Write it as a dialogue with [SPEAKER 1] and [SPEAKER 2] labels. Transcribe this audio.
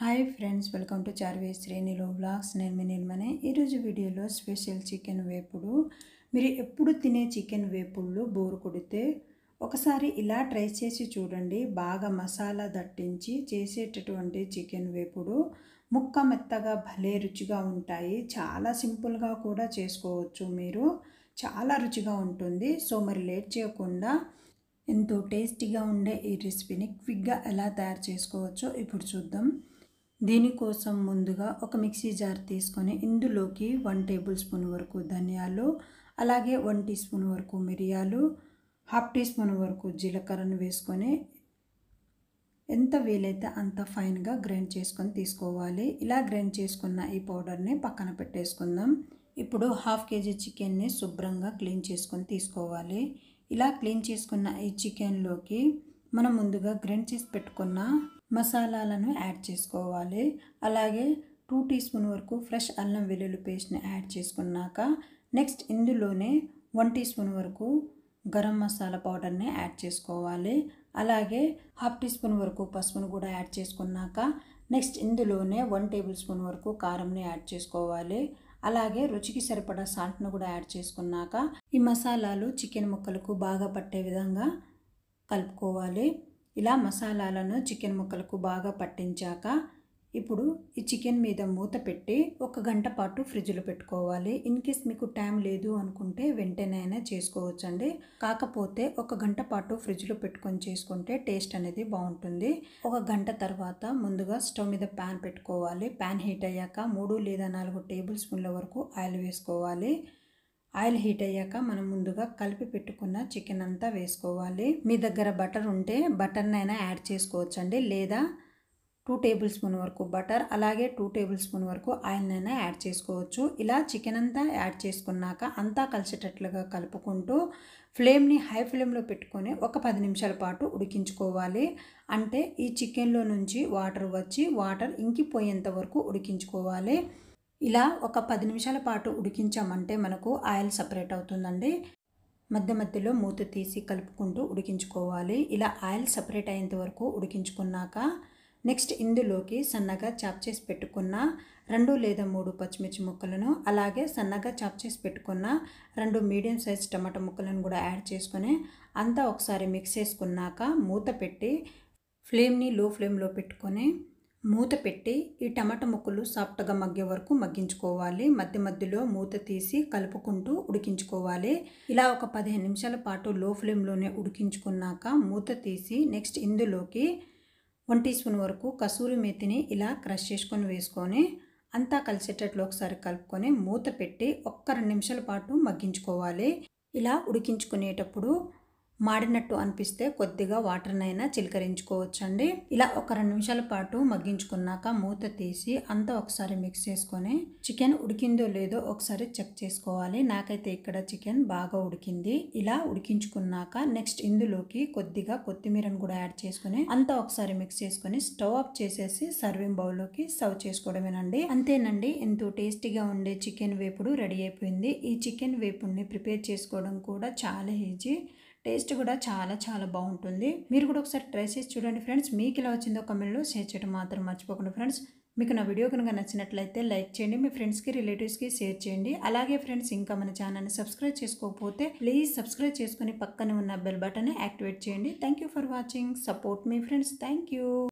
[SPEAKER 1] hi friends welcome to Charvi శ్రేణిలో blogs నేను మీ నిర్మనే ఈరోజు వీడియోలో స్పెషల్ చికెన్ వేపుడు మీరు ఎప్పుడు తినే చికెన్ వేపుళ్ళు బోరు కొడితే ఒకసారి ఇలా ట్రై చేసి చూడండి బాగా మసాలా దట్టించి చేసేటటువంటి చికెన్ వేపుడు ముక్క మెత్తగా భలే రుచిగా ఉంటాయి చాలా సింపుల్గా కూడా చేసుకోవచ్చు మీరు చాలా రుచిగా ఉంటుంది సో మరి లేట్ చేయకుండా ఎంతో టేస్టీగా ఉండే ఈ రెసిపీని క్విక్గా ఎలా తయారు చేసుకోవచ్చో ఇప్పుడు చూద్దాం దీనికోసం ముందుగా ఒక మిక్సీ జార్ తీసుకొని ఇందులోకి వన్ టేబుల్ స్పూన్ వరకు ధనియాలు అలాగే వన్ టీ స్పూన్ వరకు మిరియాలు హాఫ్ టీ స్పూన్ వరకు జీలకర్రను వేసుకొని ఎంత వీలైతే అంత ఫైన్గా గ్రైండ్ చేసుకొని తీసుకోవాలి ఇలా గ్రైండ్ చేసుకున్న ఈ పౌడర్ని పక్కన పెట్టేసుకుందాం ఇప్పుడు హాఫ్ కేజీ చికెన్ని శుభ్రంగా క్లీన్ చేసుకొని తీసుకోవాలి ఇలా క్లీన్ చేసుకున్న ఈ చికెన్లోకి మనం ముందుగా గ్రైండ్ చేసి పెట్టుకున్న మసాలాలను యాడ్ చేసుకోవాలి అలాగే టూ టీ స్పూన్ వరకు ఫ్రెష్ అల్లం వెల్లుల్లి పేస్ట్ని యాడ్ చేసుకున్నాక నెక్స్ట్ ఇందులోనే వన్ టీ స్పూన్ వరకు గరం మసాలా పౌడర్ని యాడ్ చేసుకోవాలి అలాగే హాఫ్ టీ స్పూన్ వరకు పసుపును కూడా యాడ్ చేసుకున్నాక నెక్స్ట్ ఇందులోనే వన్ టేబుల్ స్పూన్ వరకు కారంని యాడ్ చేసుకోవాలి అలాగే రుచికి సరిపడా సాల్ట్ను కూడా యాడ్ చేసుకున్నాక ఈ మసాలాలు చికెన్ ముక్కలకు బాగా పట్టే విధంగా కలుపుకోవాలి ఇలా మసాలాలను చికెన్ ముక్కలకు బాగా పట్టించాక ఇప్పుడు ఈ చికెన్ మీద మూత పెట్టి ఒక గంట పాటు ఫ్రిడ్జ్లో పెట్టుకోవాలి ఇన్ కేస్ మీకు టైం లేదు అనుకుంటే వెంటనే అయినా చేసుకోవచ్చండి కాకపోతే ఒక గంట పాటు ఫ్రిడ్జ్లో పెట్టుకొని చేసుకుంటే టేస్ట్ అనేది బాగుంటుంది ఒక గంట తర్వాత ముందుగా స్టవ్ మీద ప్యాన్ పెట్టుకోవాలి ప్యాన్ హీట్ అయ్యాక మూడు లేదా నాలుగు టేబుల్ స్పూన్ల వరకు ఆయిల్ వేసుకోవాలి ఆయిల్ హీట్ అయ్యాక మనం ముందుగా కలిపి పెట్టుకున్న చికెన్ అంతా వేసుకోవాలి మీ దగ్గర బటర్ ఉంటే బటర్నైనా యాడ్ చేసుకోవచ్చండి లేదా టూ టేబుల్ స్పూన్ వరకు బటర్ అలాగే టూ టేబుల్ స్పూన్ వరకు ఆయిల్నైనా యాడ్ చేసుకోవచ్చు ఇలా చికెన్ అంతా యాడ్ చేసుకున్నాక అంతా కలిసేటట్లుగా కలుపుకుంటూ ఫ్లేమ్ని హై ఫ్లేమ్లో పెట్టుకొని ఒక పది నిమిషాల పాటు ఉడికించుకోవాలి అంటే ఈ చికెన్లో నుంచి వాటర్ వచ్చి వాటర్ ఇంకిపోయేంత వరకు ఉడికించుకోవాలి ఇలా ఒక పది నిమిషాల పాటు ఉడికించామంటే మనకు ఆయిల్ సపరేట్ అవుతుందండి మధ్య మధ్యలో మూత తీసి కలుపుకుంటూ ఉడికించుకోవాలి ఇలా ఆయిల్ సపరేట్ అయ్యేంత వరకు ఉడికించుకున్నాక నెక్స్ట్ ఇందులోకి సన్నగా చాప్ చేసి పెట్టుకున్న రెండు లేదా మూడు పచ్చిమిర్చి ముక్కలను అలాగే సన్నగా చాప్ చేసి పెట్టుకున్న రెండు మీడియం సైజ్ టమాటా ముక్కలను కూడా యాడ్ చేసుకొని అంతా ఒకసారి మిక్స్ చేసుకున్నాక మూత పెట్టి ఫ్లేమ్ని లో ఫ్లేమ్లో పెట్టుకొని మూత పెట్టి ఈ టమాటా ముక్కలు సాఫ్ట్గా మగ్గే వరకు మగ్గించుకోవాలి మధ్య మధ్యలో మూత తీసి కలుపుకుంటూ ఉడికించుకోవాలి ఇలా ఒక పదిహేను నిమిషాల పాటు లో ఫ్లేమ్లోనే ఉడికించుకున్నాక మూత తీసి నెక్స్ట్ ఇందులోకి వన్ టీ స్పూన్ వరకు కసూరి మెతిని ఇలా క్రష్ చేసుకొని వేసుకొని అంతా కలిసేటట్లు ఒకసారి కలుపుకొని మూత పెట్టి ఒక్క రెండు నిమిషాల పాటు మగ్గించుకోవాలి ఇలా ఉడికించుకునేటప్పుడు మాడినట్టు అనిపిస్తే కొద్దిగా వాటర్నైనా చిలకరించుకోవచ్చండి ఇలా ఒక రెండు నిమిషాల పాటు మగ్గించుకున్నాక మూత తీసి అంతా ఒకసారి మిక్స్ చేసుకొని చికెన్ ఉడికిందో లేదో ఒకసారి చెక్ చేసుకోవాలి నాకైతే ఇక్కడ చికెన్ బాగా ఉడికింది ఇలా ఉడికించుకున్నాక నెక్స్ట్ ఇందులోకి కొద్దిగా కొత్తిమీరను కూడా యాడ్ చేసుకుని అంతా ఒకసారి మిక్స్ చేసుకొని స్టవ్ ఆఫ్ చేసేసి సర్వింగ్ బౌల్లోకి సర్వ్ చేసుకోవడమేనండి అంతేనండి ఎంతో టేస్టీగా ఉండే చికెన్ వేపుడు రెడీ అయిపోయింది ఈ చికెన్ వేపుడిని ప్రిపేర్ చేసుకోవడం కూడా చాలా ఈజీ టేస్ట్ కూడా చాలా చాలా బాగుంటుంది మీరు కూడా ఒకసారి ట్రై చేసి చూడండి ఫ్రెండ్స్ మీకు ఇలా వచ్చిందో కమెంట్లో షేర్ చేయడం మాత్రం మర్చిపోకండి ఫ్రెండ్స్ మీకు నా వీడియో కనుక నచ్చినట్లయితే లైక్ చేయండి మీ ఫ్రెండ్స్కి రిలేటివ్స్కి షేర్ చేయండి అలాగే ఫ్రెండ్స్ ఇంకా మన ఛానల్ని సబ్స్క్రైబ్ చేసుకోకపోతే ప్లీజ్ సబ్స్క్రైబ్ చేసుకుని పక్కనే ఉన్న బెల్ బటన్ యాక్టివేట్ చేయండి థ్యాంక్ ఫర్ వాచింగ్ సపోర్ట్ మీ ఫ్రెండ్స్ థ్యాంక్